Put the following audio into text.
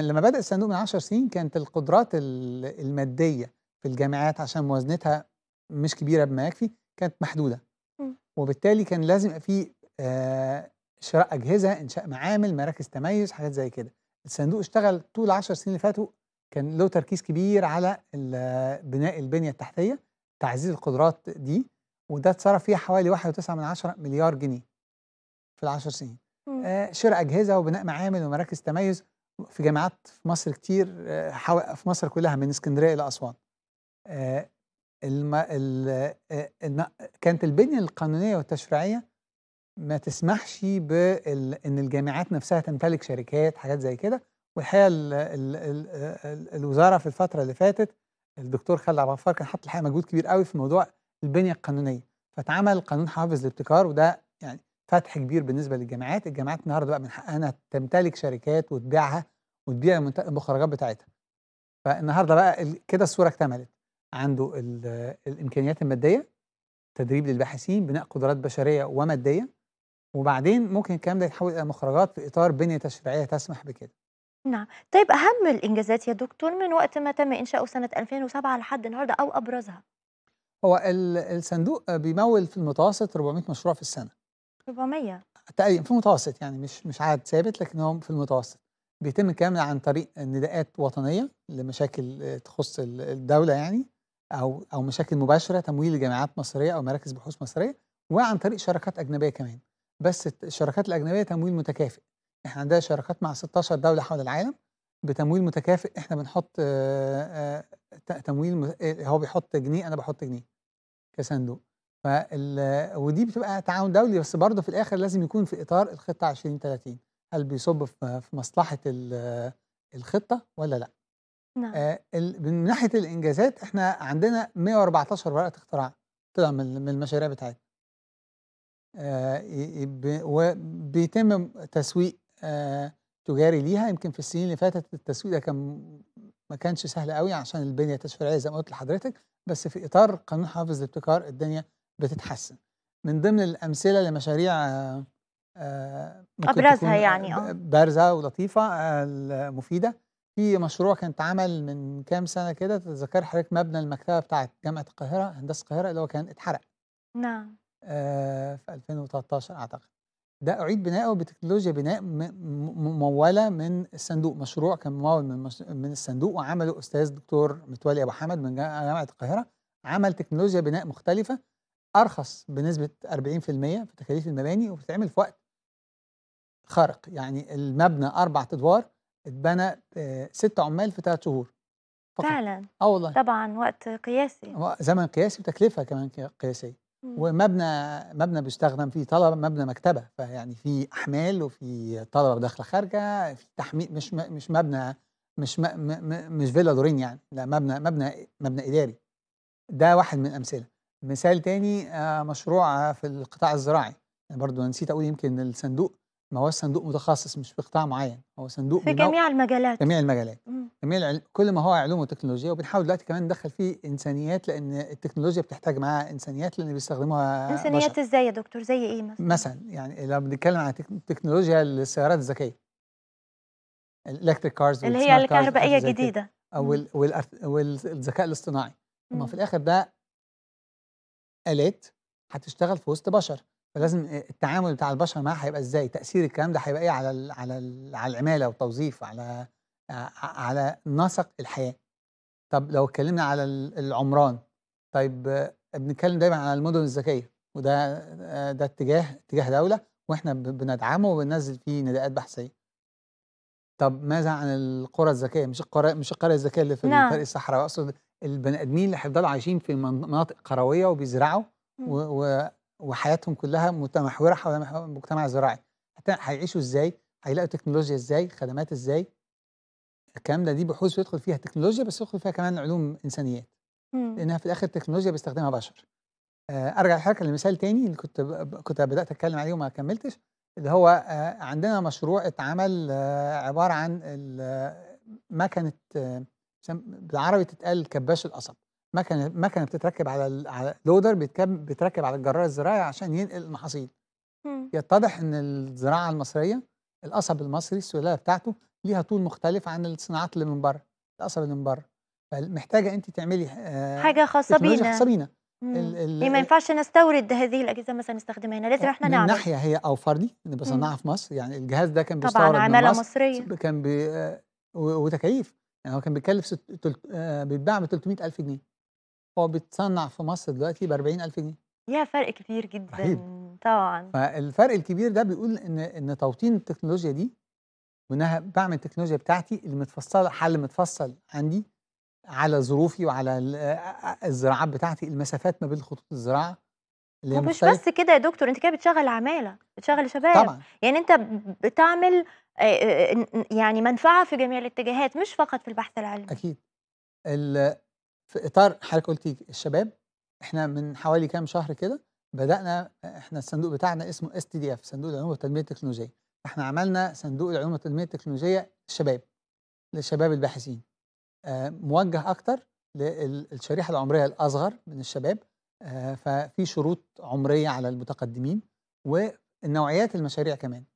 لما بدأ الصندوق من 10 سنين كانت القدرات المادية في الجامعات عشان موازنتها مش كبيرة بما يكفي كانت محدودة م. وبالتالي كان لازم يبقى في آه، شراء أجهزة إنشاء معامل مراكز تميز حاجات زي كده الصندوق اشتغل طول 10 سنين اللي فاتوا كان له تركيز كبير على بناء البنية التحتية تعزيز القدرات دي وده اتصرف فيها حوالي 1.9 مليار جنيه في العشر سنين آه، شراء أجهزة وبناء معامل ومراكز تميز في جامعات في مصر كتير آه، في مصر كلها من اسكندريه الى اسوان آه، الم... ال... آه، كانت البنيه القانونيه والتشريعيه ما تسمحش بال... ان الجامعات نفسها تمتلك شركات حاجات زي كده والحقيقه ال... ال... ال... ال... الوزاره في الفتره اللي فاتت الدكتور خالد عبد الغفار كان حاط الحقيقه مجهود كبير قوي في موضوع البنيه القانونيه فاتعمل قانون حافظ الابتكار وده يعني فتح كبير بالنسبه للجامعات الجامعات النهارده بقى من حقها انها تمتلك شركات وتبيعها وتبيع المخرجات بتاعتها فالنهارده بقى كده الصوره اكتملت عنده الامكانيات الماديه تدريب للباحثين بناء قدرات بشريه وماديه وبعدين ممكن الكلام ده يتحول الى مخرجات في اطار بنيه تشريعيه تسمح بكده نعم طيب اهم الانجازات يا دكتور من وقت ما تم انشاؤه سنه 2007 لحد النهارده او ابرزها هو الصندوق بيمول في المتوسط 400 مشروع في السنه 400 تقريبا في المتوسط يعني مش مش عدد ثابت لكن هو في المتوسط بيتم الكلام عن طريق نداءات وطنيه لمشاكل تخص الدوله يعني او او مشاكل مباشره تمويل لجامعات مصريه او مراكز بحوث مصريه وعن طريق شراكات اجنبيه كمان بس الشراكات الاجنبيه تمويل متكافئ احنا عندنا شراكات مع 16 دوله حول العالم بتمويل متكافئ احنا بنحط تمويل هو بيحط جنيه انا بحط جنيه كصندوق فال... ودي بتبقى تعاون دولي بس برضه في الاخر لازم يكون في اطار الخطه 2030 هل بيصب في مصلحه الخطه ولا لا؟ نعم آه، ال... من ناحيه الانجازات احنا عندنا 114 ورقه اختراع طلع من, من المشاريع بتاعتنا. آه، ب... وبيتم تسويق آه، تجاري ليها يمكن في السنين اللي فاتت التسويق ده كان ما كانش سهل قوي عشان البنيه التشريعيه زي ما قلت لحضرتك بس في اطار قانون حافظ الابتكار الدنيا بتتحسن من ضمن الامثله لمشاريع آه، آه، ابرزها آه، يعني اه بارزه ولطيفه مفيده في مشروع كان اتعمل من كام سنه كده تتذكر حضرتك مبنى المكتبه بتاعه جامعه القاهره هندسه القاهره اللي هو كان اتحرق نعم في 2013 اعتقد ده اعيد بنائه بتكنولوجيا بناء مموله من الصندوق مشروع كان ممول من مش... من الصندوق وعمله استاذ دكتور متولي ابو حمد من جامعه القاهره عمل تكنولوجيا بناء مختلفه ارخص بنسبه 40% في تكاليف المباني وبتتعمل في وقت خارق يعني المبنى اربع ادوار اتبنى آه، ست عمال في ثلاث شهور فقط. فعلا اه والله طبعا وقت قياسي زمن قياسي وتكلفه كمان قياسيه ومبنى مبنى بيستخدم فيه طلبه مبنى مكتبه فيعني في احمال وفي طلبه داخله خارجه في تحميل مش مش مبنى مش م م مش فيلا دورين يعني لا مبنى مبنى مبنى اداري ده واحد من الامثله مثال تاني آه، مشروع آه، في القطاع الزراعي يعني برضو نسيت اقول يمكن الصندوق ما هو صندوق متخصص مش في قطاع معين هو صندوق في جميع المجالات جميع المجالات جميع كل ما هو علوم وتكنولوجيا وبنحاول دلوقتي كمان ندخل فيه انسانيات لان التكنولوجيا بتحتاج معاها انسانيات لان بيستخدموها انسانيات بشر. ازاي يا دكتور زي ايه مثلا مثلا يعني لو بنتكلم عن تكنولوجيا السيارات الذكيه الالكتريك كارز اللي هي الكهربائيه الجديده او والذكاء الاصطناعي ما في الاخر ده آلات هتشتغل في وسط بشر فلازم آه، التعامل بتاع البشر معاها هيبقى ازاي تأثير الكلام ده هيبقى ايه على الـ على الـ على العمالة والتوظيف على آه، على نسق الحياة طب لو اتكلمنا على العمران طيب آه، بنتكلم دايما على المدن الذكية وده ده اتجاه اتجاه دولة واحنا بندعمه وبننزل فيه نداءات بحثية طب ماذا عن القرى الذكيه مش القرى مش القريه الذكيه اللي في نعم. فرق الصحراء اقصد البني ادمين اللي هيفضلوا عايشين في مناطق قرويه وبيزرعوا وحياتهم كلها متمحوره حول مجتمع زراعي هيعيشوا ازاي؟ هيلاقوا تكنولوجيا ازاي؟ خدمات ازاي؟ الكلام ده دي بحوث يدخل فيها تكنولوجيا بس يدخل فيها كمان علوم انسانيات لانها في الاخر تكنولوجيا بيستخدمها بشر آه، ارجع لحضرتك لمثال تاني اللي كنت كنت بدات اتكلم عليه وما كملتش اللي هو آه، عندنا مشروع اتعمل آه، عباره عن مكنه بالعربي تتقال كباش القصب مكنه مكنه بتتركب على على لودر بيتركب على الجرار الزراعي عشان ينقل المحاصيل يتضح ان الزراعه المصريه القصب المصري السلاله بتاعته ليها طول مختلف عن الصناعات اللي من بره القصب اللي من بره فمحتاجه انت تعملي آه حاجه خاصه بينا خاصه بينا ليه يعني ما ينفعش نستورد هذه الاجهزه مثلا نستخدمها هنا لازم آه، احنا نعمل من ناحيه هي اوفر لي بصنعها في مصر يعني الجهاز ده كان بيستورد طبعا عماله مصريه كان بي آه، وتكاليف يعني هو كان بيتكلف ست... آه بيتباع ب 300000 جنيه هو بيتصنع في مصر دلوقتي ب 40000 جنيه يا فرق كبير جدا رهيب. طبعا فالفرق الكبير ده بيقول ان ان توطين التكنولوجيا دي وانها بعمل التكنولوجيا بتاعتي اللي متفصله حل متفصل عندي على ظروفي وعلى آه، آه، الزراعات بتاعتي المسافات ما بين خطوط الزراعه اللي هي مش بس كده يا دكتور انت كده بتشغل عماله بتشغل شباب طبعا يعني انت بتعمل يعني منفعه في جميع الاتجاهات مش فقط في البحث العلمي اكيد في اطار حضرتك قلتي الشباب احنا من حوالي كام شهر كده بدانا احنا الصندوق بتاعنا اسمه اس تي دي اف صندوق العلوم والتنميه التكنولوجيه احنا عملنا صندوق العلوم والتنميه التكنولوجيه الشباب للشباب الباحثين موجه اكتر للشريحه العمريه الاصغر من الشباب ففي شروط عمريه على المتقدمين والنوعيات المشاريع كمان